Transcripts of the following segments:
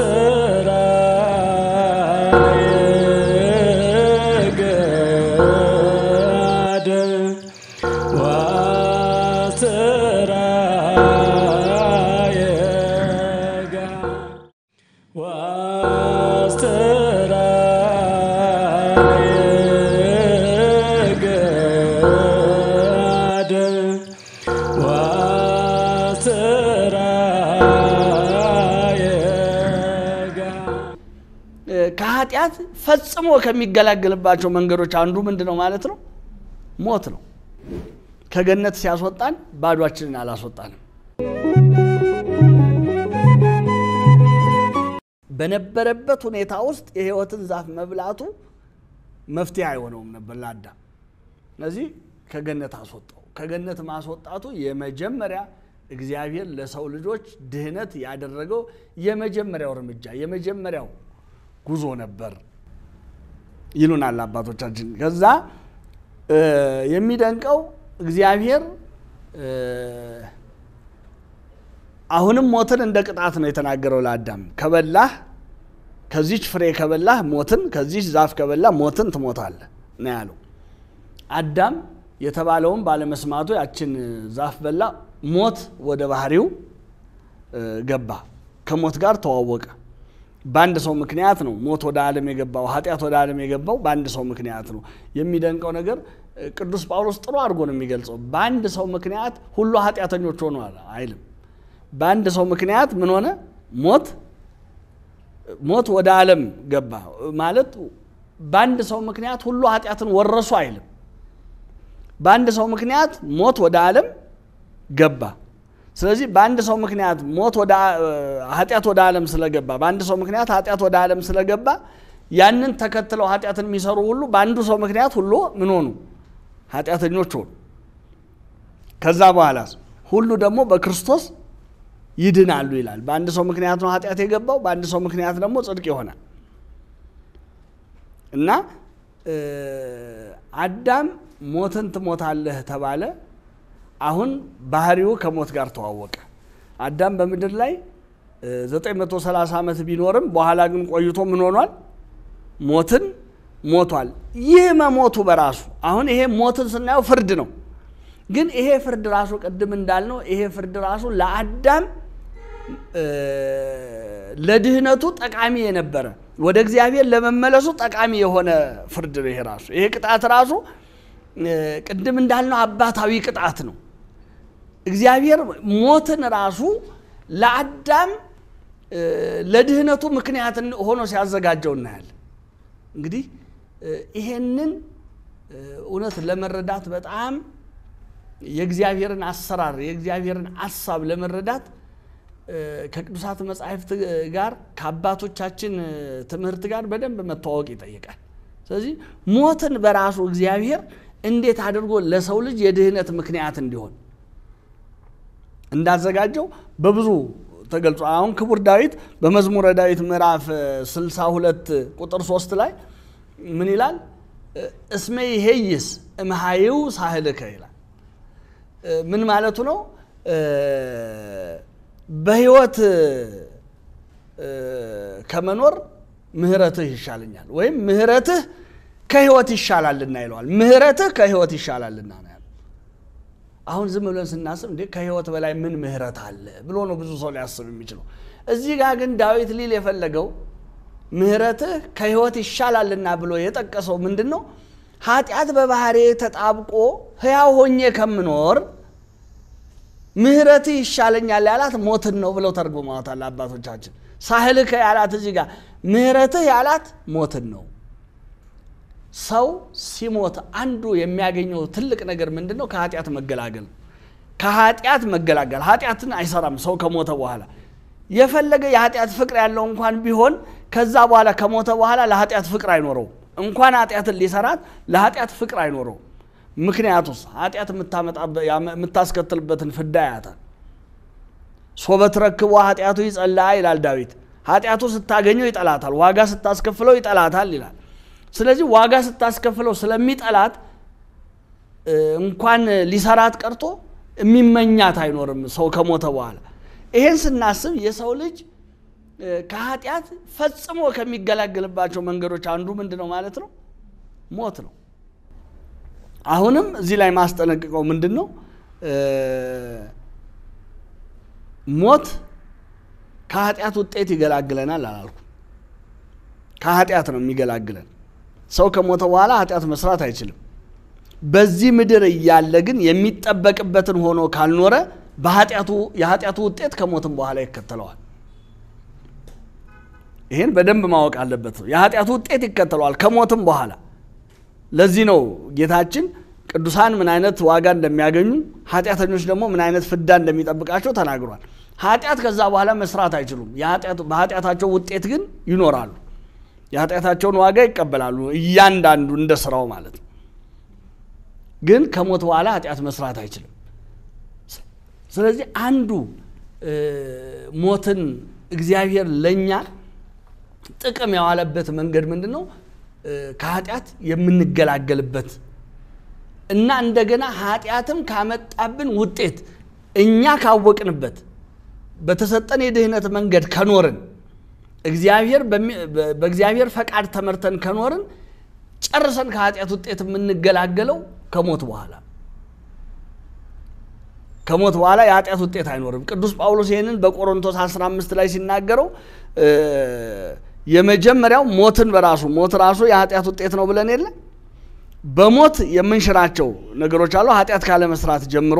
Master. ከሚገላገልባቸው መንገዶች አንዱ ምንድ ነው ማለት ነው? ሞት ነው። ከገነት ሲያስወጣን ባዷችንን አላስወጣንም። በነበረበት ሁኔታ ውስጥ የህይወትን ዛፍ መብላቱ መፍትሄ አይሆነውም ነበር ለአዳም። ስለዚህ ከገነት አስወጣው። ከገነት ማስወጣቱ የመጀመሪያ እግዚአብሔር ለሰው ልጆች ድህነት ያደረገው የመጀመሪያው እርምጃ የመጀመሪያው ጉዞ ነበር። ይሉናል አባቶቻችን። ከዛ የሚደንቀው እግዚአብሔር አሁንም ሞትን እንደ ቅጣት ነው የተናገረው ለአዳም ከበላህ ከዚች ፍሬ ከበላህ ሞትን ከዚች ዛፍ ከበላህ ሞትን ትሞታለህ ነው ያለው። አዳም የተባለውን ባለመስማቱ ያችን ዛፍ በላ፣ ሞት ወደ ባህሪው ገባ፣ ከሞት ጋር ተዋወቀ። በአንድ ሰው ምክንያት ነው ሞት ወደ ዓለም የገባው፣ ኃጢአት ወደ ዓለም የገባው በአንድ ሰው ምክንያት ነው። የሚደንቀው ነገር ቅዱስ ጳውሎስ ጥሩ አድርጎ ነው የሚገልጸው። በአንድ ሰው ምክንያት ሁሉ ኃጢአተኞች ሆኑ አይልም። በአንድ ሰው ምክንያት ምን ሆነ? ሞት ሞት ወደ ዓለም ገባ ማለት በአንድ ሰው ምክንያት ሁሉ ኃጢአትን ወረሱ አይልም። በአንድ ሰው ምክንያት ሞት ወደ ዓለም ገባ ስለዚህ በአንድ ሰው ምክንያት ሞት ኃጢአት ወደ ዓለም ስለገባ በአንድ ሰው ምክንያት ኃጢአት ወደ ዓለም ስለገባ ያንን ተከትለው ኃጢአትን የሚሰሩ ሁሉ በአንዱ ሰው ምክንያት ሁሉ ምን ሆኑ? ኃጢአተኞች ሆኑ። ከዛ በኋላ ሁሉ ደግሞ በክርስቶስ ይድናሉ ይላል። በአንድ ሰው ምክንያት ነው ኃጢአት የገባው፣ በአንድ ሰው ምክንያት ደግሞ ጽድቅ ይሆናል እና አዳም ሞትን ትሞታለህ ተባለ። አሁን ባህሪው ከሞት ጋር ተዋወቀ። አዳም በምድር ላይ 930 ዓመት ቢኖርም በኋላ ግን ቆይቶ ምን ሆኗል? ሞትን ሞቷል። ይህ መሞቱ በራሱ አሁን ይሄ ሞትን ስናየው ፍርድ ነው። ግን ይሄ ፍርድ ራሱ ቅድም እንዳልነው ይሄ ፍርድ ራሱ ለአዳም ለድህነቱ ጠቃሚ የነበረ ወደ እግዚአብሔር ለመመለሱ ጠቃሚ የሆነ ፍርድ ነው። ይሄ ራሱ ይሄ ቅጣት ራሱ ቅድም እንዳልነው አባታዊ ቅጣት ነው። እግዚአብሔር ሞትን ራሱ ለአዳም ለድህነቱ ምክንያት ሆኖ ሲያዘጋጀው እናያለን። እንግዲህ ይሄንን እውነት ለመረዳት በጣም የእግዚአብሔርን አሰራር የእግዚአብሔርን አሳብ ለመረዳት ከቅዱሳት መጻሕፍት ጋር ከአባቶቻችን ትምህርት ጋር በደንብ መተዋወቅ ይጠይቃል። ስለዚህ ሞትን በራሱ እግዚአብሔር እንዴት አድርጎ ለሰው ልጅ የድህነት ምክንያት እንዲሆን እንዳዘጋጀው በብዙ ተገልጿል። አሁን ክቡር ዳዊት በመዝሙረ ዳዊት ምዕራፍ 62 ቁጥር 3 ላይ ምን ይላል? እስሜ ይሄይስ እምሃይው ሳህልከ ይላል። ምን ማለቱ ነው? በህይወት ከመኖር ምህረትህ ይሻለኛል ወይም ምህረትህ ከህይወት ይሻላልና ይለዋል። ምህረትህ ከህይወት ይሻላልና አሁን ዝም ብለን ስናስብ እንዴ ከህይወት በላይ ምን ምህረት አለ ብሎ ነው ብዙ ሰው ሊያስብ የሚችለው። እዚህ ጋር ግን ዳዊት ሊል የፈለገው ምህረትህ ከህይወት ይሻላልና ብሎ የጠቀሰው ምንድን ነው? ኃጢአት በባህሬ ተጣብቆ ህያው ሆኜ ከምኖር ምህረትህ ይሻለኛል ያላት ሞትን ነው ብለው ተርጉመዋታል አባቶቻችን። ሳህልከ ያላት እዚህ ጋር ምህረትህ ያላት ሞትን ነው ሰው ሲሞት አንዱ የሚያገኘው ትልቅ ነገር ምንድን ነው? ከኃጢአት መገላገል። ከኃጢአት መገላገል። ኃጢአትን አይሰራም ሰው ከሞተ በኋላ የፈለገ የኃጢአት ፍቅር ያለው እንኳን ቢሆን ከዛ በኋላ ከሞተ በኋላ ለኃጢአት ፍቅር አይኖረው። እንኳን ኃጢአትን ሊሰራት ለኃጢአት ፍቅር አይኖረው። ምክንያቱስ ኃጢአት የምታስከትልበትን ፍዳ ያታል። ሶበ ትረክቦ ኃጢአቱ ይጸላ ይላል ዳዊት። ኃጢአቱ ስታገኘው ይጠላታል፣ ዋጋ ስታስከፍለው ይጠላታል ይላል። ስለዚህ ዋጋ ስታስከፍለው ስለሚጠላት እንኳን ሊሰራት ቀርቶ የሚመኛት አይኖርም ሰው ከሞተ በኋላ ይሄን ስናስብ የሰው ልጅ ከኃጢአት ፈጽሞ ከሚገላገልባቸው መንገዶች አንዱ ምንድን ነው ማለት ነው ሞት ነው አሁንም እዚህ ላይ ማስጠነቅቀው ምንድን ነው ሞት ከኃጢአት ውጤት ይገላግለናል አላልኩም ከኃጢአት ነው የሚገላግለን ሰው ከሞተ በኋላ ኃጢአት መስራት አይችልም። በዚህ ምድር እያለ ግን የሚጠበቅበትን ሆኖ ካልኖረ የኃጢአቱ ውጤት ከሞትም በኋላ ይከተለዋል። ይህን በደንብ ማወቅ አለበት። የኃጢአቱ ውጤት ይከተለዋል ከሞትም በኋላ። ለዚህ ነው ጌታችን ቅዱሳን ምን አይነት ዋጋ እንደሚያገኙ ኃጢአተኞች ደግሞ ምን አይነት ፍዳ እንደሚጠብቃቸው ተናግሯል። ኃጢአት ከዛ በኋላ መስራት አይችሉም። በኃጢአታቸው ውጤት ግን ይኖራሉ። የኃጢአታቸውን ዋጋ ይቀበላሉ። እያንዳንዱ እንደ ስራው ማለት ነው። ግን ከሞት በኋላ ኃጢአት መስራት አይችልም። ስለዚህ አንዱ ሞትን እግዚአብሔር ለእኛ ጥቅም የዋለበት መንገድ ምንድን ነው? ከኃጢአት የምንገላገልበት እና እንደገና ኃጢአትም ካመጣብን ውጤት እኛ ካወቅንበት በተሰጠን የድህነት መንገድ ከኖርን እግዚአብሔር በእግዚአብሔር ፈቃድ ተመርተን ከኖርን ጨርሰን ከኃጢአት ውጤት የምንገላገለው ከሞት በኋላ ከሞት በኋላ የኃጢአት ውጤት አይኖርም። ቅዱስ ጳውሎስ ይህንን በቆሮንቶስ 15 ላይ ሲናገረው የመጀመሪያው ሞትን በራሱ ሞት ራሱ የኃጢአት ውጤት ነው ብለን የለ በሞት የምንሽራቸው ነገሮች አሉ። ኃጢአት ካለመስራት ጀምሮ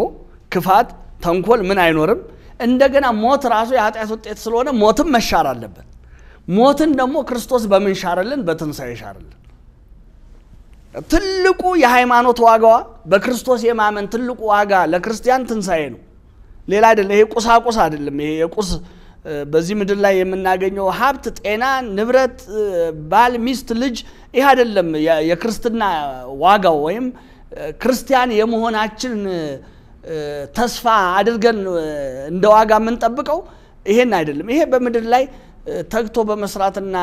ክፋት፣ ተንኮል ምን አይኖርም። እንደገና ሞት ራሱ የኃጢአት ውጤት ስለሆነ ሞትም መሻር አለበት። ሞትን ደግሞ ክርስቶስ በምን ሻረልን? በትንሣኤ ሻረልን። ትልቁ የሃይማኖት ዋጋዋ በክርስቶስ የማመን ትልቁ ዋጋ ለክርስቲያን ትንሣኤ ነው። ሌላ አይደለም። ይሄ ቁሳቁስ አይደለም። ይሄ የቁስ በዚህ ምድር ላይ የምናገኘው ሀብት፣ ጤና፣ ንብረት፣ ባል፣ ሚስት፣ ልጅ ይህ አይደለም። የክርስትና ዋጋው ወይም ክርስቲያን የመሆናችን ተስፋ አድርገን እንደ ዋጋ የምንጠብቀው ይሄን አይደለም። ይሄ በምድር ላይ ተግቶ በመስራትና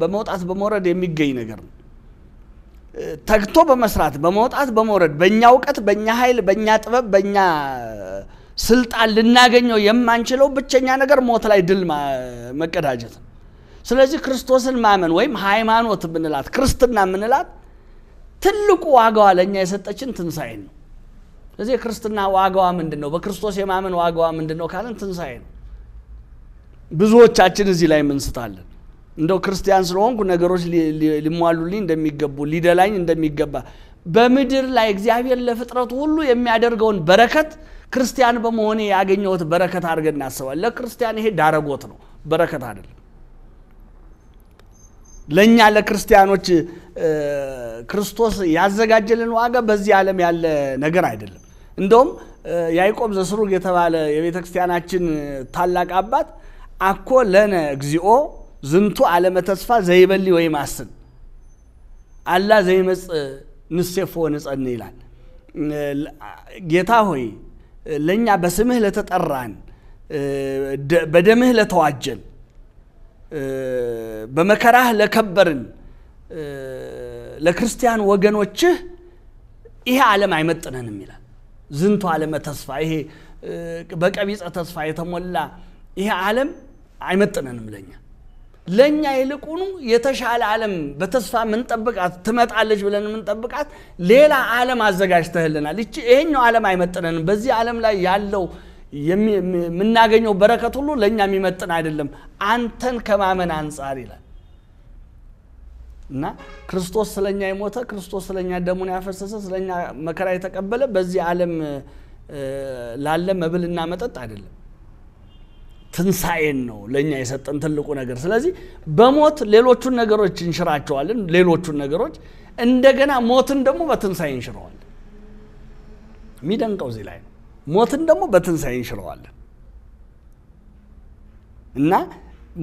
በመውጣት በመውረድ የሚገኝ ነገር ነው። ተግቶ በመስራት በመውጣት በመውረድ በእኛ እውቀት፣ በእኛ ኃይል፣ በእኛ ጥበብ፣ በእኛ ስልጣን ልናገኘው የማንችለው ብቸኛ ነገር ሞት ላይ ድል መቀዳጀት ነው። ስለዚህ ክርስቶስን ማመን ወይም ሃይማኖት ምንላት ክርስትና ምንላት ትልቁ ዋጋዋ ለእኛ የሰጠችን ትንሣኤን ነው። ስለዚህ የክርስትና ዋጋዋ ምንድን ነው? በክርስቶስ የማመን ዋጋዋ ምንድን ነው ካለን ትንሣኤ ነው። ብዙዎቻችን እዚህ ላይ ምንስታለን። እንደው ክርስቲያን ስለሆንኩ ነገሮች ሊሟሉልኝ እንደሚገቡ ሊደላኝ እንደሚገባ በምድር ላይ እግዚአብሔር ለፍጥረቱ ሁሉ የሚያደርገውን በረከት ክርስቲያን በመሆኔ ያገኘሁት በረከት አድርገን እናስባል ለክርስቲያን ይሄ ዳረጎት ነው፣ በረከት አይደለም። ለእኛ ለክርስቲያኖች ክርስቶስ ያዘጋጀልን ዋጋ በዚህ ዓለም ያለ ነገር አይደለም። እንደውም ያይቆብ ዘስሩግ የተባለ የቤተ ክርስቲያናችን ታላቅ አባት አኮ ለነ እግዚኦ ዝንቱ ዓለመ ተስፋ ዘይበሊ ወይ ማስል አላ ዘይመፅ ንሴፎ ንጸኒ ይላል። ጌታ ሆይ ለእኛ በስምህ ለተጠራን በደምህ ለተዋጀን በመከራህ ለከበርን ለክርስቲያን ወገኖችህ ይሄ ዓለም አይመጥነንም ይላል። ዝንቱ ዓለመ ተስፋ ይሄ በቀቢጸ ተስፋ የተሞላ ይሄ ዓለም አይመጥነንም ለኛ ለእኛ ይልቁኑ የተሻለ ዓለም በተስፋ ምንጠብቃት ትመጣለች ብለን የምንጠብቃት ሌላ ዓለም አዘጋጅተህልናል። ይሄኛው ዓለም አይመጥነንም። በዚህ ዓለም ላይ ያለው የምናገኘው በረከት ሁሉ ለእኛ የሚመጥን አይደለም አንተን ከማመን አንጻር ይላል እና ክርስቶስ ስለኛ የሞተ ክርስቶስ ስለኛ ደሙን ያፈሰሰ ስለኛ መከራ የተቀበለ በዚህ ዓለም ላለ መብልና መጠጥ አይደለም ትንሣኤን ነው ለእኛ የሰጠን ትልቁ ነገር። ስለዚህ በሞት ሌሎቹን ነገሮች እንሽራቸዋለን፣ ሌሎቹን ነገሮች እንደገና ሞትን ደግሞ በትንሣኤ እንሽረዋለን። የሚደንቀው እዚህ ላይ ነው። ሞትን ደግሞ በትንሣኤ እንሽረዋለን እና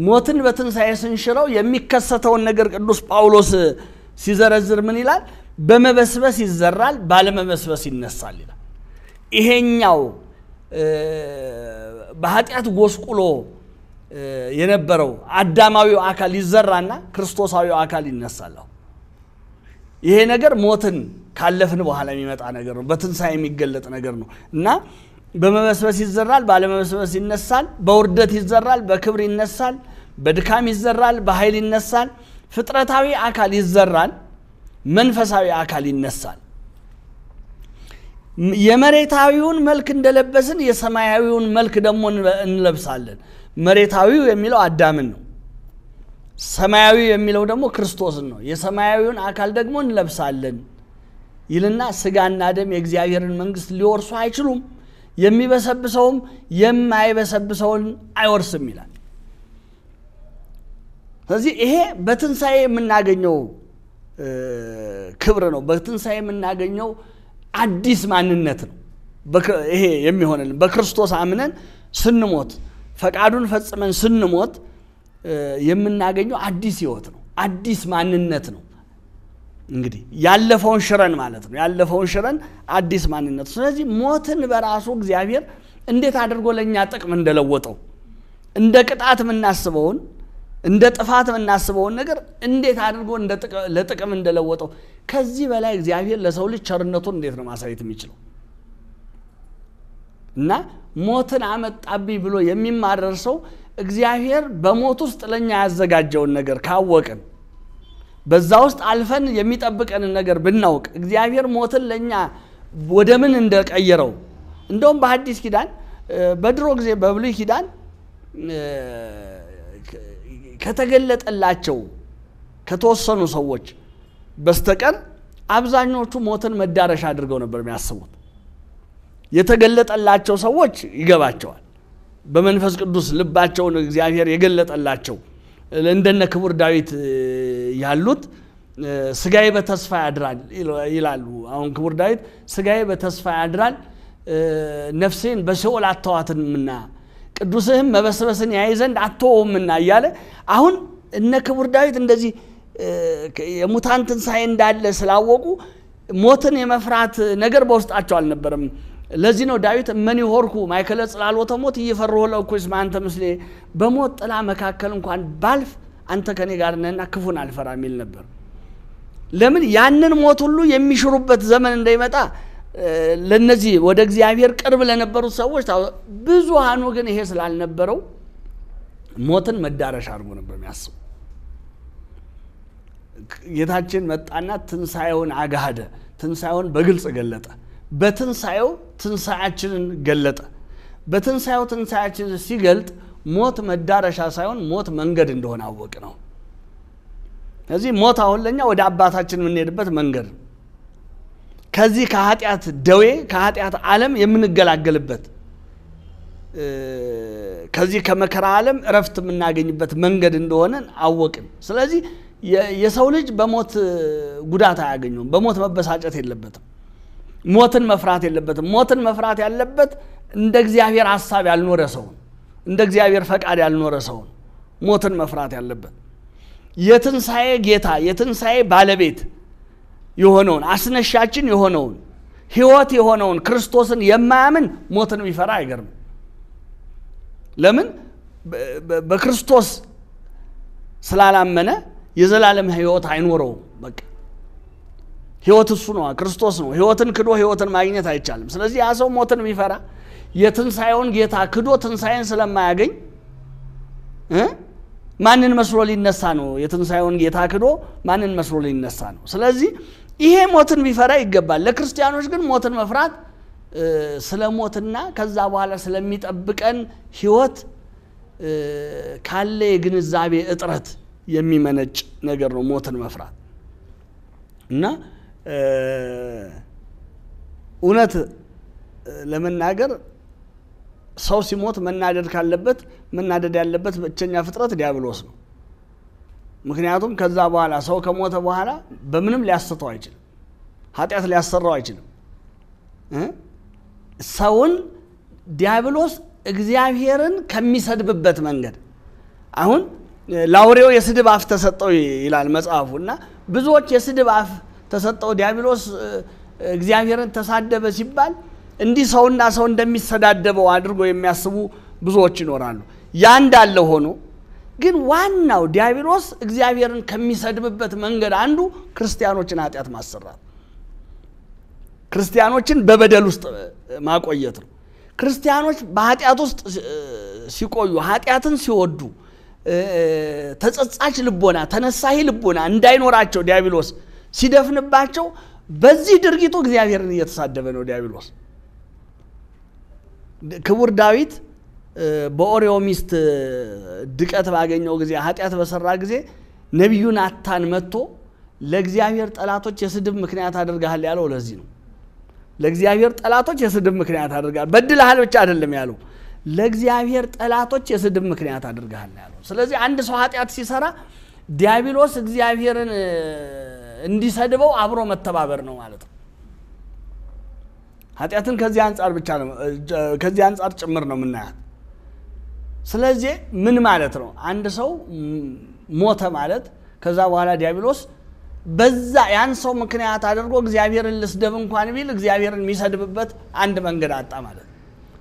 ሞትን በትንሣኤ ስንሽረው የሚከሰተውን ነገር ቅዱስ ጳውሎስ ሲዘረዝር ምን ይላል? በመበስበስ ይዘራል፣ ባለመበስበስ ይነሳል ይላል። ይሄኛው በኃጢአት ጎስቁሎ የነበረው አዳማዊው አካል ይዘራና ክርስቶሳዊው አካል ይነሳለሁ። ይሄ ነገር ሞትን ካለፍን በኋላ የሚመጣ ነገር ነው። በትንሣኤ የሚገለጥ ነገር ነው እና በመበስበስ ይዘራል፣ ባለመበስበስ ይነሳል። በውርደት ይዘራል፣ በክብር ይነሳል። በድካም ይዘራል፣ በኃይል ይነሳል። ፍጥረታዊ አካል ይዘራል፣ መንፈሳዊ አካል ይነሳል። የመሬታዊውን መልክ እንደለበስን የሰማያዊውን መልክ ደግሞ እንለብሳለን። መሬታዊው የሚለው አዳምን ነው። ሰማያዊ የሚለው ደግሞ ክርስቶስን ነው። የሰማያዊውን አካል ደግሞ እንለብሳለን ይልና ስጋና ደም የእግዚአብሔርን መንግስት ሊወርሱ አይችሉም፣ የሚበሰብሰውም የማይበሰብሰውን አይወርስም ይላል። ስለዚህ ይሄ በትንሣኤ የምናገኘው ክብር ነው። በትንሣኤ የምናገኘው አዲስ ማንነት ነው ይሄ የሚሆንልን በክርስቶስ አምነን ስንሞት ፈቃዱን ፈጽመን ስንሞት የምናገኘው አዲስ ህይወት ነው አዲስ ማንነት ነው እንግዲህ ያለፈውን ሽረን ማለት ነው ያለፈውን ሽረን አዲስ ማንነት ስለዚህ ሞትን በራሱ እግዚአብሔር እንዴት አድርጎ ለእኛ ጥቅም እንደለወጠው እንደ ቅጣት የምናስበውን እንደ ጥፋት የምናስበውን ነገር እንዴት አድርጎ ለጥቅም እንደለወጠው ከዚህ በላይ እግዚአብሔር ለሰው ልጅ ቸርነቱን እንዴት ነው ማሳየት የሚችለው? እና ሞትን አመጣብኝ ብሎ የሚማረር ሰው እግዚአብሔር በሞት ውስጥ ለእኛ ያዘጋጀውን ነገር ካወቅን በዛ ውስጥ አልፈን የሚጠብቀንን ነገር ብናውቅ እግዚአብሔር ሞትን ለእኛ ወደ ምን እንደቀየረው እንደውም በአዲስ ኪዳን በድሮ ጊዜ በብሉይ ኪዳን ከተገለጠላቸው ከተወሰኑ ሰዎች በስተቀር አብዛኞቹ ሞትን መዳረሻ አድርገው ነበር የሚያስቡት። የተገለጠላቸው ሰዎች ይገባቸዋል። በመንፈስ ቅዱስ ልባቸውን እግዚአብሔር የገለጠላቸው እንደነ ክቡር ዳዊት ያሉት ስጋዬ በተስፋ ያድራል ይላሉ። አሁን ክቡር ዳዊት ስጋዬ በተስፋ ያድራል፣ ነፍሴን በሲኦል አተዋትንምና ቅዱስህም መበስበስን ያይ ዘንድ አትተወውምና እያለ አሁን እነ ክቡር ዳዊት እንደዚህ የሙታን ትንሣኤ እንዳለ ስላወቁ ሞትን የመፍራት ነገር በውስጣቸው አልነበረም። ለዚህ ነው ዳዊት እመኒ ሆርኩ ማይከለ ጽላሎተ ሞት እየፈርሁ ለእኩይ እስመ አንተ ምስሌ፣ በሞት ጥላ መካከል እንኳን ባልፍ አንተ ከኔ ጋር ነህና ክፉን አልፈራ የሚል ነበር። ለምን ያንን ሞት ሁሉ የሚሽሩበት ዘመን እንዳይመጣ ለነዚህ ወደ እግዚአብሔር ቅርብ ለነበሩ ሰዎች ብዙሃኑ ግን ይሄ ስላልነበረው ሞትን መዳረሻ አድርጎ ነበር የሚያስቡ። ጌታችን መጣና ትንሣኤውን አጋሃደ። ትንሣኤውን በግልጽ ገለጠ። በትንሣኤው ትንሣያችንን ገለጠ። በትንሣኤው ትንሣያችን ሲገልጥ ሞት መዳረሻ ሳይሆን ሞት መንገድ እንደሆነ አወቅ ነው። ስለዚህ ሞት አሁን ለእኛ ወደ አባታችን የምንሄድበት መንገድ ነው። ከዚህ ከኃጢአት ደዌ ከኃጢአት ዓለም የምንገላገልበት ከዚህ ከመከራ ዓለም እረፍት የምናገኝበት መንገድ እንደሆነን አወቅን። ስለዚህ የሰው ልጅ በሞት ጉዳት አያገኙም። በሞት መበሳጨት የለበትም። ሞትን መፍራት የለበትም። ሞትን መፍራት ያለበት እንደ እግዚአብሔር ሀሳብ ያልኖረ ሰውን እንደ እግዚአብሔር ፈቃድ ያልኖረ ሰውን ሞትን መፍራት ያለበት የትንሣኤ ጌታ የትንሣኤ ባለቤት የሆነውን አስነሻችን የሆነውን ህይወት የሆነውን ክርስቶስን የማያምን ሞትን ቢፈራ አይገርም። ለምን? በክርስቶስ ስላላመነ የዘላለም ህይወት አይኖረውም። በቃ ህይወት እሱ ነው፣ ክርስቶስ ነው። ህይወትን ክዶ ህይወትን ማግኘት አይቻልም። ስለዚህ ያ ሰው ሞትን የሚፈራ የትንሣኤውን ጌታ ክዶ ትንሣኤን ስለማያገኝ ማንን መስሎ ሊነሳ ነው? የትንሣኤውን ጌታ ክዶ ማንን መስሎ ሊነሳ ነው? ስለዚህ ይሄ ሞትን ቢፈራ ይገባል። ለክርስቲያኖች ግን ሞትን መፍራት ስለ ሞትና ከዛ በኋላ ስለሚጠብቀን ህይወት ካለ የግንዛቤ እጥረት የሚመነጭ ነገር ነው ሞትን መፍራት እና እውነት ለመናገር ሰው ሲሞት መናደድ ካለበት መናደድ ያለበት ብቸኛ ፍጥረት ዲያብሎስ ነው። ምክንያቱም ከዛ በኋላ ሰው ከሞተ በኋላ በምንም ሊያስተው አይችልም፣ ኃጢአት ሊያሰራው አይችልም። ሰውን ዲያብሎስ እግዚአብሔርን ከሚሰድብበት መንገድ አሁን ለአውሬው የስድብ አፍ ተሰጠው ይላል መጽሐፉ እና ብዙዎች የስድብ አፍ ተሰጠው ዲያብሎስ እግዚአብሔርን ተሳደበ ሲባል እንዲህ ሰውና ሰው እንደሚሰዳደበው አድርጎ የሚያስቡ ብዙዎች ይኖራሉ። ያ እንዳለ ሆኖ ግን ዋናው ዲያብሎስ እግዚአብሔርን ከሚሰድብበት መንገድ አንዱ ክርስቲያኖችን ኃጢአት ማሰራት፣ ክርስቲያኖችን በበደል ውስጥ ማቆየት ነው። ክርስቲያኖች በኃጢአት ውስጥ ሲቆዩ፣ ኃጢአትን ሲወዱ፣ ተጸጻች ልቦና፣ ተነሳሂ ልቦና እንዳይኖራቸው ዲያብሎስ ሲደፍንባቸው፣ በዚህ ድርጊቱ እግዚአብሔርን እየተሳደበ ነው ዲያብሎስ። ክቡር ዳዊት በኦሪዮ ሚስት ድቀት ባገኘው ጊዜ ኃጢአት በሰራ ጊዜ ነቢዩ ናታን መጥቶ ለእግዚአብሔር ጠላቶች የስድብ ምክንያት አድርገሃል ያለው ለዚህ ነው። ለእግዚአብሔር ጠላቶች የስድብ ምክንያት አድርገሃል፣ በድልሃል ብቻ አይደለም ያለው ለእግዚአብሔር ጠላቶች የስድብ ምክንያት አድርገሃል ያለው። ስለዚህ አንድ ሰው ኃጢአት ሲሰራ ዲያብሎስ እግዚአብሔርን እንዲሰድበው አብሮ መተባበር ነው ማለት ነው። ኃጢአትን ከዚህ አንጻር ብቻ ነው ከዚህ አንጻር ጭምር ነው የምናያት። ስለዚህ ምን ማለት ነው? አንድ ሰው ሞተ ማለት ከዛ በኋላ ዲያብሎስ በዛ ያን ሰው ምክንያት አድርጎ እግዚአብሔርን ልስደብ እንኳን ቢል እግዚአብሔርን የሚሰድብበት አንድ መንገድ አጣ ማለት ነው።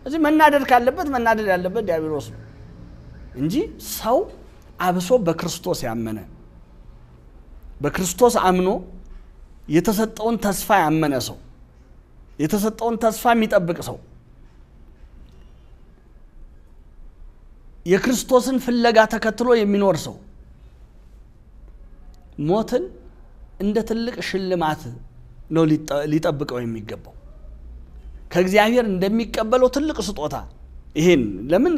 እዚህ መናደድ ካለበት መናደድ ያለበት ዲያብሎስ ነው እንጂ ሰው አብሶ በክርስቶስ ያመነ በክርስቶስ አምኖ የተሰጠውን ተስፋ ያመነ ሰው የተሰጠውን ተስፋ የሚጠብቅ ሰው የክርስቶስን ፍለጋ ተከትሎ የሚኖር ሰው ሞትን እንደ ትልቅ ሽልማት ነው ሊጠብቀው የሚገባው። ከእግዚአብሔር እንደሚቀበለው ትልቅ ስጦታ ይሄን ለምን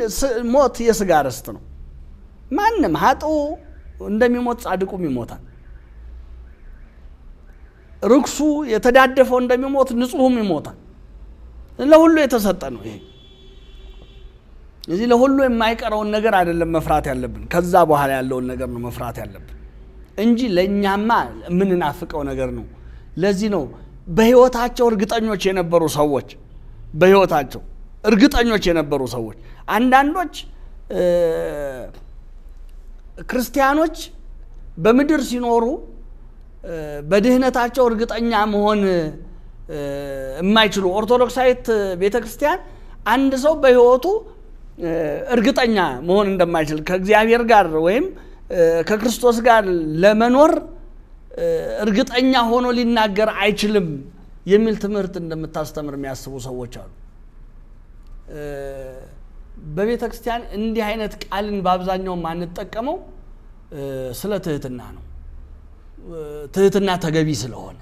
ሞት የስጋ ርስት ነው። ማንም ሀጡ እንደሚሞት ጻድቁም ይሞታል። ርክሱ የተዳደፈው እንደሚሞት ንጹሁም ይሞታል። ለሁሉ የተሰጠ ነው ይሄ ስለዚህ ለሁሉ የማይቀረውን ነገር አይደለም መፍራት ያለብን፣ ከዛ በኋላ ያለውን ነገር ነው መፍራት ያለብን እንጂ ለእኛማ የምንናፍቀው ነገር ነው። ለዚህ ነው በህይወታቸው እርግጠኞች የነበሩ ሰዎች በህይወታቸው እርግጠኞች የነበሩ ሰዎች አንዳንዶች ክርስቲያኖች በምድር ሲኖሩ በድህነታቸው እርግጠኛ መሆን የማይችሉ ኦርቶዶክሳዊት ቤተ ክርስቲያን አንድ ሰው በህይወቱ እርግጠኛ መሆን እንደማይችል ከእግዚአብሔር ጋር ወይም ከክርስቶስ ጋር ለመኖር እርግጠኛ ሆኖ ሊናገር አይችልም የሚል ትምህርት እንደምታስተምር የሚያስቡ ሰዎች አሉ። በቤተ ክርስቲያን እንዲህ አይነት ቃልን በአብዛኛው የማንጠቀመው ስለ ትህትና ነው። ትህትና ተገቢ ስለሆነ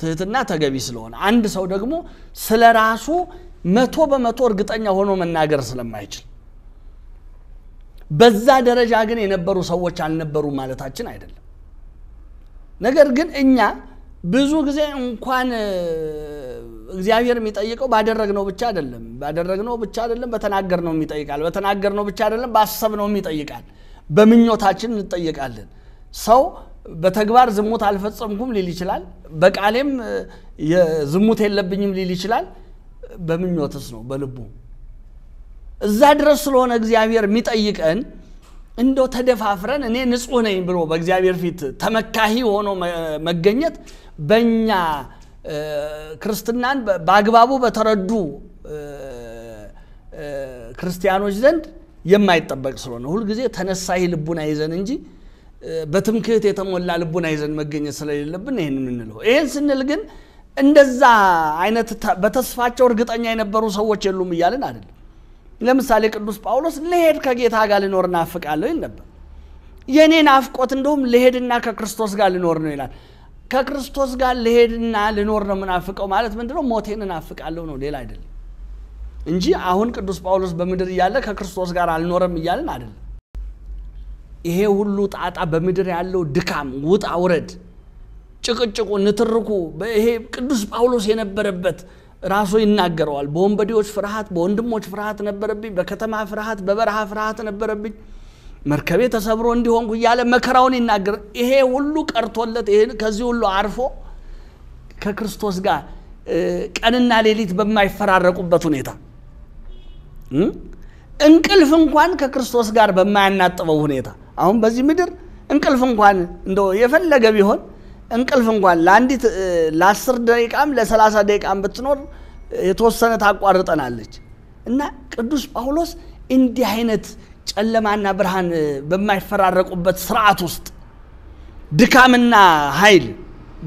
ትህትና ተገቢ ስለሆነ አንድ ሰው ደግሞ ስለ ራሱ መቶ በመቶ እርግጠኛ ሆኖ መናገር ስለማይችል በዛ ደረጃ ግን የነበሩ ሰዎች አልነበሩም ማለታችን አይደለም። ነገር ግን እኛ ብዙ ጊዜ እንኳን እግዚአብሔር የሚጠይቀው ባደረግነው ብቻ አይደለም፣ ባደረግነው ብቻ አይደለም፣ በተናገርነው የሚጠይቃል፣ በተናገርነው ብቻ አይደለም፣ ባሰብነውም ይጠይቃል። በምኞታችን እንጠይቃለን። ሰው በተግባር ዝሙት አልፈጸምኩም ሊል ይችላል። በቃሌም ዝሙት የለብኝም ሊል ይችላል። በምኞትስ ነው በልቡ እዛ ድረስ ስለሆነ እግዚአብሔር የሚጠይቀን እንደው ተደፋፍረን እኔ ንጹህ ነኝ ብሎ በእግዚአብሔር ፊት ተመካሂ ሆኖ መገኘት በእኛ ክርስትናን በአግባቡ በተረዱ ክርስቲያኖች ዘንድ የማይጠበቅ ስለሆነ ሁልጊዜ ተነሳሂ ልቡን አይዘን እንጂ በትምክህት የተሞላ ልቡን አይዘን መገኘት ስለሌለብን ይህን የምንለው ይህን ስንል ግን እንደዛ አይነት በተስፋቸው እርግጠኛ የነበሩ ሰዎች የሉም እያልን አይደለም። ለምሳሌ ቅዱስ ጳውሎስ ልሄድ ከጌታ ጋር ልኖር እናፍቃለሁ ይል ነበር። የእኔ ናፍቆት እንደውም ልሄድና ከክርስቶስ ጋር ልኖር ነው ይላል። ከክርስቶስ ጋር ልሄድና ልኖር ነው የምናፍቀው ማለት ምንድነው? ሞቴን እናፍቃለሁ ነው፣ ሌላ አይደለም እንጂ አሁን ቅዱስ ጳውሎስ በምድር እያለ ከክርስቶስ ጋር አልኖረም እያልን አይደለም። ይሄ ሁሉ ጣጣ በምድር ያለው ድካም፣ ውጣ ውረድ ጭቅጭቁ፣ ንትርኩ ይሄ ቅዱስ ጳውሎስ የነበረበት ራሱ ይናገረዋል። በወንበዴዎች ፍርሃት፣ በወንድሞች ፍርሃት ነበረብኝ፣ በከተማ ፍርሃት፣ በበረሃ ፍርሃት ነበረብኝ፣ መርከቤ ተሰብሮ እንዲሆንኩ እያለ መከራውን ይናገር። ይሄ ሁሉ ቀርቶለት ከዚህ ሁሉ አርፎ ከክርስቶስ ጋር ቀንና ሌሊት በማይፈራረቁበት ሁኔታ እንቅልፍ እንኳን ከክርስቶስ ጋር በማያናጥበው ሁኔታ አሁን በዚህ ምድር እንቅልፍ እንኳን እንደው የፈለገ ቢሆን እንቅልፍ እንኳን ለአንዲት ለአስር ደቂቃም ለሰላሳ ደቂቃም ብትኖር የተወሰነ ታቋርጠናለች እና ቅዱስ ጳውሎስ እንዲህ አይነት ጨለማና ብርሃን በማይፈራረቁበት ስርዓት ውስጥ ድካምና ኃይል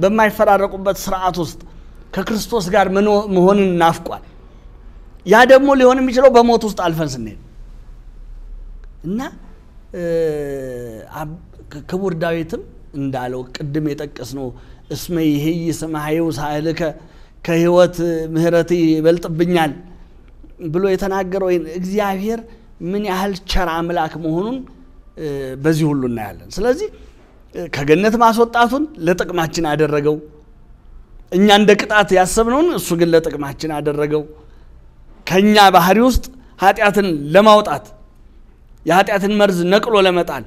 በማይፈራረቁበት ስርዓት ውስጥ ከክርስቶስ ጋር መሆንን ናፍቋል። ያ ደግሞ ሊሆን የሚችለው በሞት ውስጥ አልፈን ስንሄድ እና ክቡር ዳዊትም እንዳለው ቅድም የጠቀስ ነው እስመ ይህይ ስማሐየው ሳልከ ከህይወት ምህረት ይበልጥብኛል ብሎ የተናገረው እግዚአብሔር ምን ያህል ቸር አምላክ መሆኑን በዚህ ሁሉ እናያለን። ስለዚህ ከገነት ማስወጣቱን ለጥቅማችን አደረገው። እኛ እንደ ቅጣት ያሰብነውን እሱ ግን ለጥቅማችን አደረገው። ከእኛ ባህሪ ውስጥ ኃጢአትን ለማውጣት የኃጢአትን መርዝ ነቅሎ ለመጣል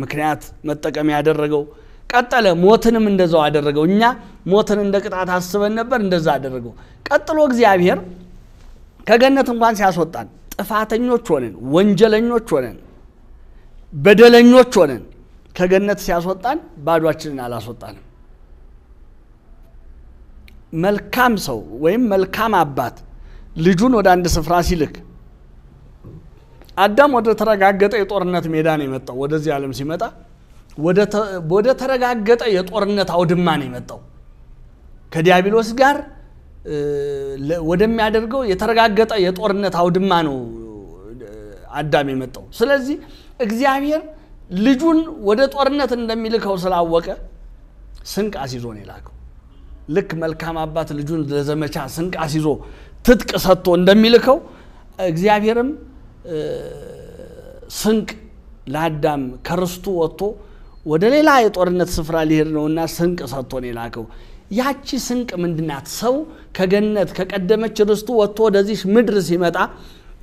ምክንያት መጠቀም ያደረገው። ቀጠለ ሞትንም እንደዛው አደረገው። እኛ ሞትን እንደ ቅጣት አስበን ነበር፣ እንደዛ አደረገው። ቀጥሎ እግዚአብሔር ከገነት እንኳን ሲያስወጣን ጥፋተኞች ሆነን ወንጀለኞች ሆነን በደለኞች ሆነን ከገነት ሲያስወጣን ባዷችንን አላስወጣንም። መልካም ሰው ወይም መልካም አባት ልጁን ወደ አንድ ስፍራ ሲልክ አዳም ወደ ተረጋገጠ የጦርነት ሜዳ ነው የመጣው። ወደዚህ ዓለም ሲመጣ ወደ ተረጋገጠ የጦርነት አውድማ ነው የመጣው። ከዲያብሎስ ጋር ወደሚያደርገው የተረጋገጠ የጦርነት አውድማ ነው አዳም የመጣው። ስለዚህ እግዚአብሔር ልጁን ወደ ጦርነት እንደሚልከው ስላወቀ ስንቅ አስይዞ ነው የላከው። ልክ መልካም አባት ልጁን ለዘመቻ ስንቅ አስይዞ ትጥቅ ሰጥቶ እንደሚልከው እግዚአብሔርም ስንቅ ለአዳም ከርስቱ ወጥቶ ወደ ሌላ የጦርነት ስፍራ ሊሄድ ነውና ስንቅ ሰጥቶን የላከው ያቺ ስንቅ ምንድናት? ሰው ከገነት ከቀደመች ርስቱ ወጥቶ ወደዚህ ምድር ሲመጣ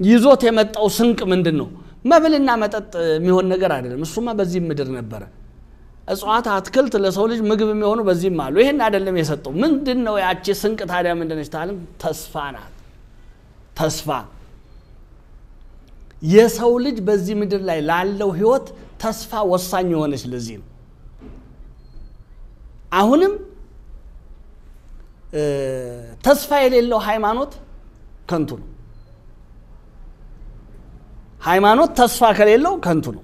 ይዞት የመጣው ስንቅ ምንድን ነው? መብልና መጠጥ የሚሆን ነገር አይደለም። እሱማ በዚህ ምድር ነበረ። እጽዋት፣ አትክልት ለሰው ልጅ ምግብ የሚሆኑ በዚህም አሉ። ይህን አይደለም የሰጠው። ምንድን ነው ያቺ ስንቅ ታዲያ ምንድነች? ተስፋ ናት። ተስፋ የሰው ልጅ በዚህ ምድር ላይ ላለው ህይወት ተስፋ ወሳኝ የሆነች ለዚህ ነው። አሁንም ተስፋ የሌለው ሃይማኖት ከንቱ ነው። ሃይማኖት ተስፋ ከሌለው ከንቱ ነው።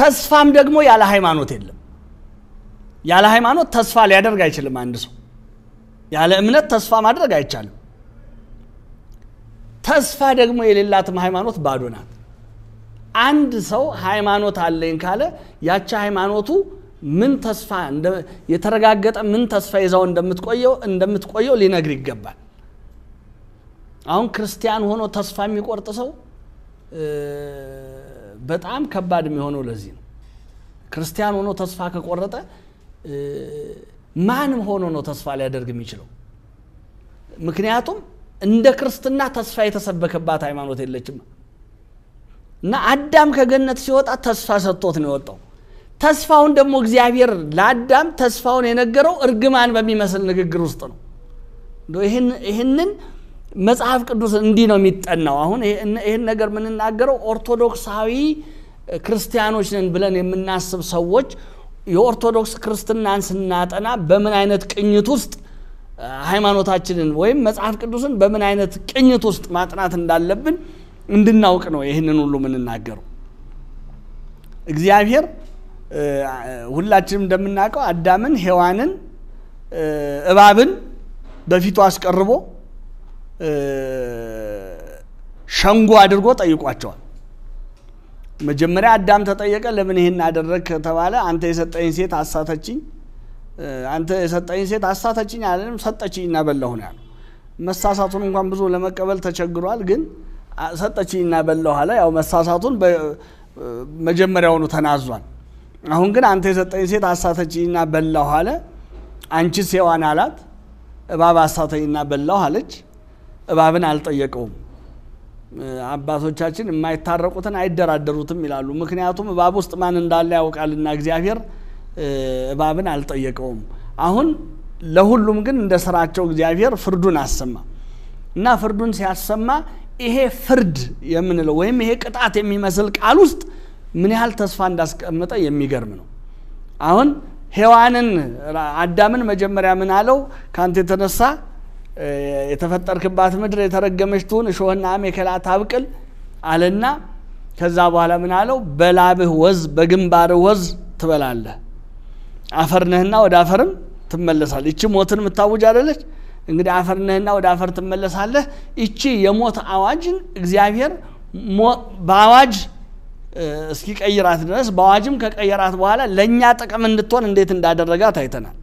ተስፋም ደግሞ ያለ ሃይማኖት የለም። ያለ ሃይማኖት ተስፋ ሊያደርግ አይችልም። አንድ ሰው ያለ እምነት ተስፋ ማድረግ አይቻልም። ተስፋ ደግሞ የሌላትም ሃይማኖት ባዶ ናት አንድ ሰው ሃይማኖት አለኝ ካለ ያቺ ሃይማኖቱ ምን ተስፋ የተረጋገጠ ምን ተስፋ ይዛው እንደምትቆየው እንደምትቆየው ሊነግር ይገባል አሁን ክርስቲያን ሆኖ ተስፋ የሚቆርጥ ሰው በጣም ከባድ የሚሆነው ለዚህ ነው ክርስቲያን ሆኖ ተስፋ ከቆረጠ ማንም ሆኖ ነው ተስፋ ሊያደርግ የሚችለው ምክንያቱም እንደ ክርስትና ተስፋ የተሰበከባት ሃይማኖት የለችም እና አዳም ከገነት ሲወጣ ተስፋ ሰጥቶት ነው የወጣው ተስፋውን ደግሞ እግዚአብሔር ለአዳም ተስፋውን የነገረው እርግማን በሚመስል ንግግር ውስጥ ነው ይህንን መጽሐፍ ቅዱስ እንዲህ ነው የሚጠናው አሁን ይህን ነገር የምንናገረው ኦርቶዶክሳዊ ክርስቲያኖች ነን ብለን የምናስብ ሰዎች የኦርቶዶክስ ክርስትናን ስናጠና በምን አይነት ቅኝት ውስጥ ሃይማኖታችንን ወይም መጽሐፍ ቅዱስን በምን አይነት ቅኝት ውስጥ ማጥናት እንዳለብን እንድናውቅ ነው ይህንን ሁሉ የምንናገረው። እግዚአብሔር ሁላችንም እንደምናውቀው አዳምን፣ ሔዋንን፣ እባብን በፊቱ አስቀርቦ ሸንጎ አድርጎ ጠይቋቸዋል። መጀመሪያ አዳም ተጠየቀ። ለምን ይህን አደረግ ከተባለ አንተ የሰጠኝ ሴት አሳተችኝ አንተ የሰጠኝ ሴት አሳተችኝ አለም ሰጠችኝ እና በላሁ ነው ያለው። መሳሳቱን እንኳን ብዙ ለመቀበል ተቸግሯል። ግን ሰጠችኝ እና በላሁ አለ። ያው መሳሳቱን መጀመሪያውኑ ተናዟል። አሁን ግን አንተ የሰጠኝ ሴት አሳተችኝ እና በላሁ አለ። አንቺ ሴዋን አላት እባብ አሳተኝ እና በላሁ አለች። እባብን አልጠየቀውም። አባቶቻችን የማይታረቁትን አይደራደሩትም ይላሉ። ምክንያቱም እባብ ውስጥ ማን እንዳለ ያውቃልና እግዚአብሔር እባብን አልጠየቀውም። አሁን ለሁሉም ግን እንደ ስራቸው እግዚአብሔር ፍርዱን አሰማ እና ፍርዱን ሲያሰማ ይሄ ፍርድ የምንለው ወይም ይሄ ቅጣት የሚመስል ቃል ውስጥ ምን ያህል ተስፋ እንዳስቀመጠ የሚገርም ነው። አሁን ሔዋንን አዳምን መጀመሪያ ምን አለው? ከአንተ የተነሳ የተፈጠርክባት ምድር የተረገመች ትሁን፣ እሾህና አሜከላ ታብቅል አለና ከዛ በኋላ ምን አለው? በላብህ ወዝ በግንባርህ ወዝ ትበላለህ አፈር ነህና ወደ አፈርም ትመለሳል። ይቺ ሞትን የምታውጅ አደለች። እንግዲህ አፈር ነህና ወደ አፈር ትመለሳለህ። ይቺ የሞት አዋጅን እግዚአብሔር በአዋጅ እስኪቀይራት ድረስ በአዋጅም ከቀየራት በኋላ ለእኛ ጥቅም እንድትሆን እንዴት እንዳደረጋት አይተናል።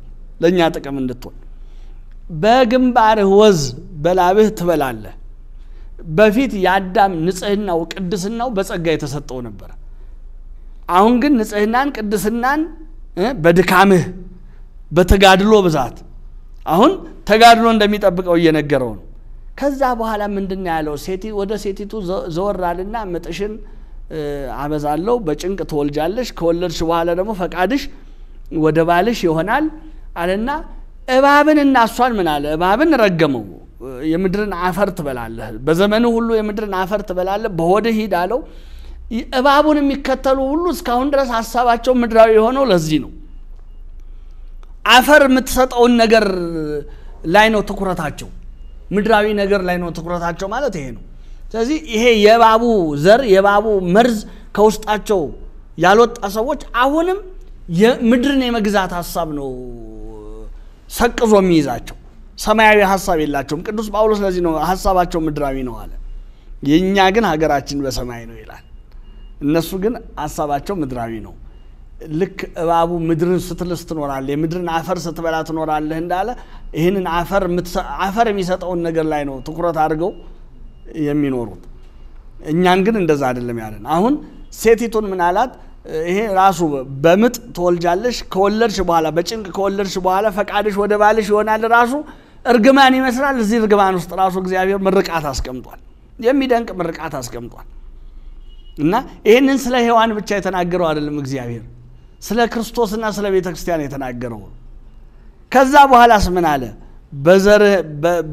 ለእኛ ጥቅም እንድትሆን በግንባርህ ወዝ በላብህ ትበላለህ። በፊት የአዳም ንጽህናው ቅድስናው በጸጋ የተሰጠው ነበር። አሁን ግን ንጽህናን ቅድስናን በድካምህ በተጋድሎ ብዛት አሁን ተጋድሎ እንደሚጠብቀው እየነገረው ነው። ከዛ በኋላ ምንድን ያለው ወደ ሴቲቱ ዘወራልና ምጥሽን አበዛለሁ፣ በጭንቅ ትወልጃለሽ፣ ከወለድሽ በኋላ ደግሞ ፈቃድሽ ወደ ባልሽ ይሆናል አለና እባብን እሷን ምን አለ? እባብን ረገመው። የምድርን አፈር ትበላለህ፣ በዘመኑ ሁሉ የምድርን አፈር ትበላለህ፣ በሆድህ ሂድ አለው። እባቡን የሚከተሉ ሁሉ እስካሁን ድረስ ሀሳባቸው ምድራዊ የሆነው ለዚህ ነው። አፈር የምትሰጠውን ነገር ላይ ነው ትኩረታቸው፣ ምድራዊ ነገር ላይ ነው ትኩረታቸው ማለት ይሄ ነው። ስለዚህ ይሄ የእባቡ ዘር የእባቡ መርዝ ከውስጣቸው ያልወጣ ሰዎች አሁንም ምድርን የመግዛት ሀሳብ ነው ሰቅዞ የሚይዛቸው። ሰማያዊ ሀሳብ የላቸውም። ቅዱስ ጳውሎስ ለዚህ ነው ሀሳባቸው ምድራዊ ነው አለ። የእኛ ግን ሀገራችን በሰማይ ነው ይላል። እነሱ ግን ሀሳባቸው ምድራዊ ነው። ልክ እባቡ ምድርን ስትልስ ትኖራለህ፣ የምድርን አፈር ስትበላ ትኖራለህ እንዳለ ይህንን አፈር የሚሰጠውን ነገር ላይ ነው ትኩረት አድርገው የሚኖሩት። እኛን ግን እንደዛ አይደለም ያለን። አሁን ሴቲቱን ምን አላት? ይሄ ራሱ በምጥ ትወልጃለሽ፣ ከወለድሽ በኋላ በጭንቅ ከወለድሽ በኋላ ፈቃድሽ ወደ ባልሽ ይሆናል። ራሱ እርግማን ይመስላል። እዚህ እርግማን ውስጥ ራሱ እግዚአብሔር ምርቃት አስቀምጧል። የሚደንቅ ምርቃት አስቀምጧል። እና ይህንን ስለ ሔዋን ብቻ የተናገረው አይደለም እግዚአብሔር ስለ ክርስቶስና ስለ ቤተ ክርስቲያን የተናገረው ከዛ በኋላስ ምን አለ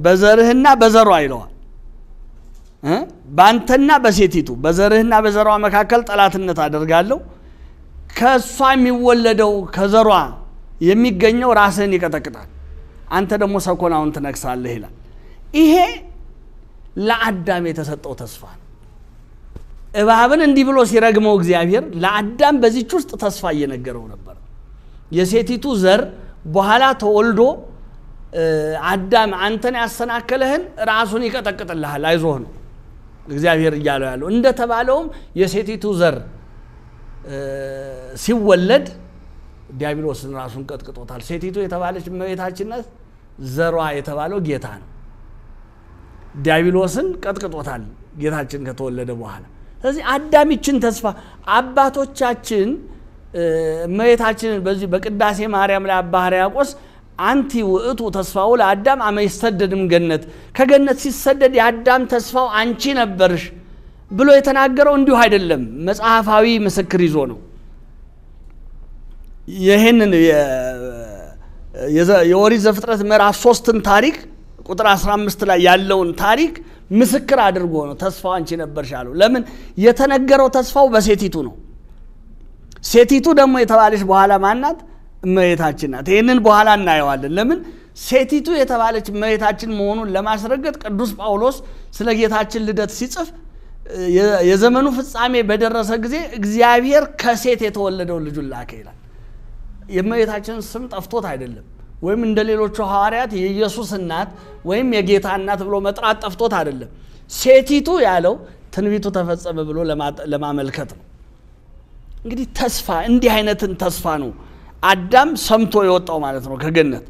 በዘርህና በዘሯ ይለዋል በአንተና በሴቲቱ በዘርህና በዘሯ መካከል ጠላትነት አደርጋለሁ ከእሷ የሚወለደው ከዘሯ የሚገኘው ራስህን ይቀጠቅጣል አንተ ደግሞ ሰኮናውን ትነግሳለህ ይላል ይሄ ለአዳም የተሰጠው ተስፋ ነው እባብን እንዲህ ብሎ ሲረግመው እግዚአብሔር ለአዳም በዚች ውስጥ ተስፋ እየነገረው ነበር። የሴቲቱ ዘር በኋላ ተወልዶ አዳም አንተን ያሰናከለህን ራሱን ይቀጠቅጥልሃል፣ አይዞህ ነው እግዚአብሔር እያለው ያለው። እንደተባለውም የሴቲቱ ዘር ሲወለድ ዲያብሎስን ራሱን ቀጥቅጦታል። ሴቲቱ የተባለች እመቤታችን ዘሯ የተባለው ጌታ ነው። ዲያብሎስን ቀጥቅጦታል ጌታችን ከተወለደ በኋላ ስለዚህ አዳሚችን ተስፋ አባቶቻችን እመቤታችንን በዚህ በቅዳሴ ማርያም ላይ አባ ሕርያቆስ አንቲ ውእቱ ተስፋው ለአዳም አመ ይሰደድም ገነት ከገነት ሲሰደድ የአዳም ተስፋው አንቺ ነበርሽ ብሎ የተናገረው እንዲሁ አይደለም፣ መጽሐፋዊ ምስክር ይዞ ነው። ይህንን የኦሪት ዘፍጥረት ምዕራፍ ሶስትን ታሪክ ቁጥር 15 ላይ ያለውን ታሪክ ምስክር አድርጎ ነው ተስፋው አንቺ ነበርሽ አለው። ለምን የተነገረው ተስፋው በሴቲቱ ነው። ሴቲቱ ደግሞ የተባለች በኋላ ማናት? እመቤታችን ናት። ይህንን በኋላ እናየዋለን። ለምን ሴቲቱ የተባለች እመቤታችን መሆኑን ለማስረገጥ ቅዱስ ጳውሎስ ስለ ጌታችን ልደት ሲጽፍ የዘመኑ ፍጻሜ በደረሰ ጊዜ እግዚአብሔር ከሴት የተወለደው ልጁን ላከ ይላል። የእመቤታችንን ስም ጠፍቶት አይደለም ወይም እንደ ሌሎቹ ሐዋርያት የኢየሱስ እናት ወይም የጌታ እናት ብሎ መጥራት ጠፍቶት አይደለም። ሴቲቱ ያለው ትንቢቱ ተፈጸመ ብሎ ለማመልከት ነው። እንግዲህ ተስፋ እንዲህ አይነትን ተስፋ ነው አዳም ሰምቶ የወጣው ማለት ነው ከገነት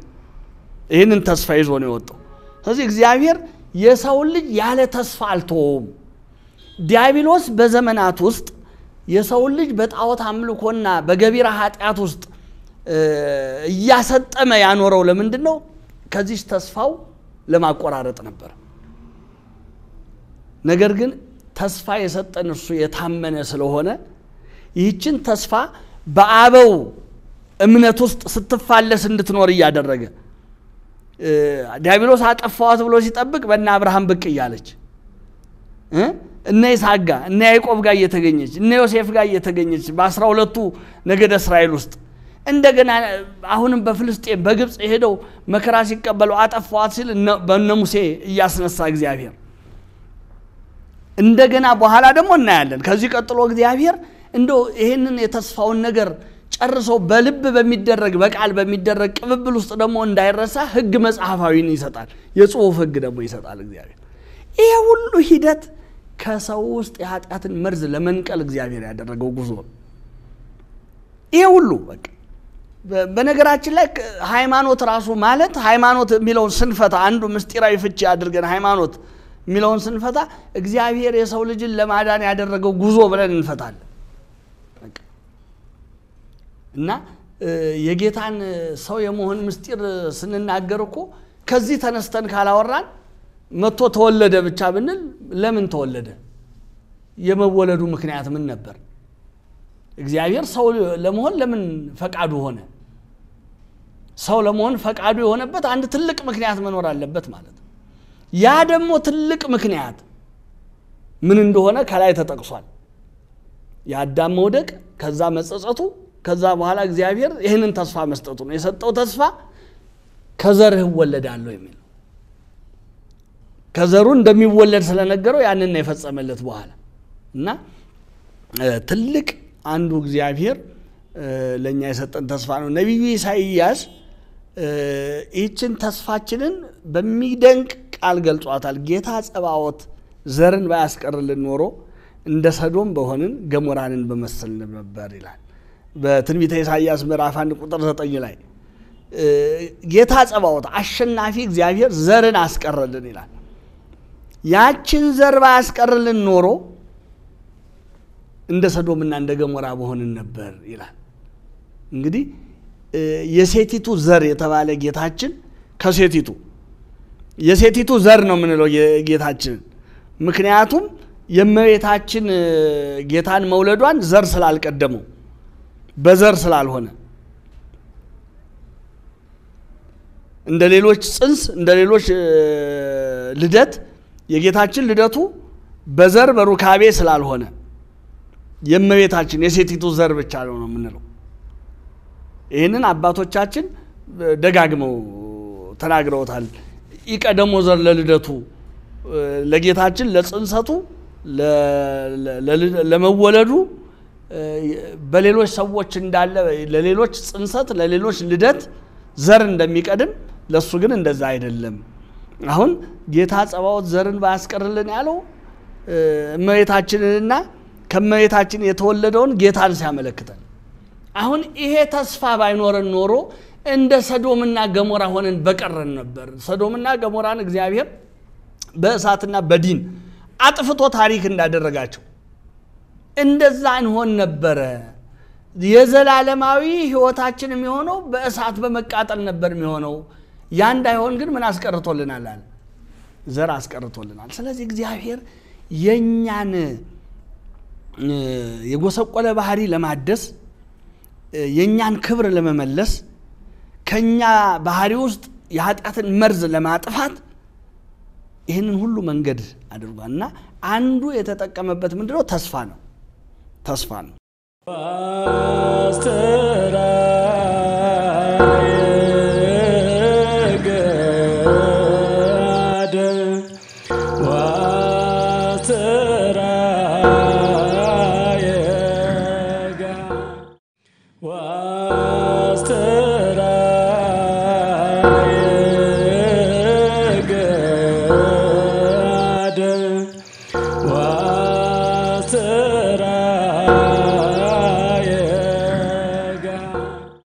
ይህንን ተስፋ ይዞ ነው የወጣው። ስለዚህ እግዚአብሔር የሰውን ልጅ ያለ ተስፋ አልተወውም። ዲያብሎስ በዘመናት ውስጥ የሰውን ልጅ በጣዖት አምልኮና በገቢራ ኃጢአት ውስጥ እያሰጠመ ያኖረው ለምንድን ነው? ከዚች ተስፋው ለማቆራረጥ ነበር። ነገር ግን ተስፋ የሰጠን እርሱ የታመነ ስለሆነ ይህችን ተስፋ በአበው እምነት ውስጥ ስትፋለስ እንድትኖር እያደረገ ዲያብሎስ አጠፋዋት ብሎ ሲጠብቅ በእነ አብርሃም ብቅ እያለች እነ ይስሐቅ ጋ እነ ያዕቆብ ጋር እየተገኘች እነ ዮሴፍ ጋር እየተገኘች በአስራ ሁለቱ ነገደ እስራኤል ውስጥ እንደገና አሁንም በፍልስጤም በግብፅ ሄደው መከራ ሲቀበሉ አጠፋዋት ሲል በነ ሙሴ እያስነሳ እግዚአብሔር እንደገና በኋላ ደግሞ እናያለን። ከዚህ ቀጥሎ እግዚአብሔር እንደው ይህንን የተስፋውን ነገር ጨርሶ በልብ በሚደረግ በቃል በሚደረግ ቅብብል ውስጥ ደግሞ እንዳይረሳ ህግ መጽሐፋዊን ይሰጣል፣ የጽሁፍ ህግ ደግሞ ይሰጣል እግዚአብሔር። ይሄ ሁሉ ሂደት ከሰው ውስጥ የኃጢአትን መርዝ ለመንቀል እግዚአብሔር ያደረገው ጉዞ ነው። ይሄ ሁሉ በቃ በነገራችን ላይ ሃይማኖት ራሱ ማለት ሃይማኖት የሚለውን ስንፈታ አንዱ ምስጢራዊ ፍቺ አድርገን ሃይማኖት የሚለውን ስንፈታ እግዚአብሔር የሰው ልጅን ለማዳን ያደረገው ጉዞ ብለን እንፈታለን እና የጌታን ሰው የመሆን ምስጢር ስንናገር እኮ ከዚህ ተነስተን ካላወራን መጥቶ ተወለደ ብቻ ብንል ለምን ተወለደ የመወለዱ ምክንያት ምን ነበር እግዚአብሔር ሰው ለመሆን ለምን ፈቃዱ ሆነ ሰው ለመሆን ፈቃዱ የሆነበት አንድ ትልቅ ምክንያት መኖር አለበት ማለት ነው። ያ ደግሞ ትልቅ ምክንያት ምን እንደሆነ ከላይ ተጠቅሷል። የአዳም መውደቅ፣ ከዛ መጸጸቱ፣ ከዛ በኋላ እግዚአብሔር ይህንን ተስፋ መስጠቱ ነው። የሰጠው ተስፋ ከዘርህ እወለዳለሁ የሚል ከዘሩ እንደሚወለድ ስለነገረው ያንን የፈጸመለት በኋላ እና ትልቅ አንዱ እግዚአብሔር ለእኛ የሰጠን ተስፋ ነው። ነቢዩ ኢሳይያስ ይህችን ተስፋችንን በሚደንቅ ቃል ገልጿታል። ጌታ ጸባዖት ዘርን ባያስቀርልን ኖሮ እንደ ሰዶም በሆንን ገሞራንን በመሰልን ነበር ይላል በትንቢተ ኢሳያስ ምዕራፍ አንድ ቁጥር ዘጠኝ ላይ ጌታ ጸባዖት አሸናፊ እግዚአብሔር ዘርን አስቀረልን ይላል። ያችን ዘር ባያስቀርልን ኖሮ እንደ ሰዶምና እንደ ገሞራ በሆንን ነበር ይላል። እንግዲህ የሴቲቱ ዘር የተባለ ጌታችን ከሴቲቱ የሴቲቱ ዘር ነው የምንለው ጌታችንን። ምክንያቱም የእመቤታችን ጌታን መውለዷን ዘር ስላልቀደመው በዘር ስላልሆነ እንደ ሌሎች ጽንስ እንደ ሌሎች ልደት የጌታችን ልደቱ በዘር በሩካቤ ስላልሆነ የእመቤታችን የሴቲቱ ዘር ብቻ ነው ነው የምንለው። ይህንን አባቶቻችን ደጋግመው ተናግረውታል። ኢቀደሞ ዘር ለልደቱ ለጌታችን ለጽንሰቱ ለመወለዱ በሌሎች ሰዎች እንዳለ ለሌሎች ጽንሰት ለሌሎች ልደት ዘር እንደሚቀድም ለእሱ ግን እንደዛ አይደለም። አሁን ጌታ ጸባዖት ዘርን ባያስቀርልን ያለው እመቤታችንንና ከእመቤታችን የተወለደውን ጌታን ሲያመለክተን አሁን ይሄ ተስፋ ባይኖረን ኖሮ እንደ ሰዶምና ገሞራ ሆነን በቀረን ነበር። ሰዶምና ገሞራን እግዚአብሔር በእሳትና በዲን አጥፍቶ ታሪክ እንዳደረጋቸው እንደዛ እንሆን ነበረ። የዘላለማዊ ህይወታችን የሚሆነው በእሳት በመቃጠል ነበር የሚሆነው። ያ እንዳይሆን ግን ምን አስቀርቶልናል? አለ ዘር አስቀርቶልናል። ስለዚህ እግዚአብሔር የእኛን የጎሰቆለ ባህሪ ለማደስ የእኛን ክብር ለመመለስ ከእኛ ባህሪ ውስጥ የኃጢአትን መርዝ ለማጥፋት ይህንን ሁሉ መንገድ አድርጓል እና አንዱ የተጠቀመበት ምንድነው ተስፋ ነው ተስፋ ነው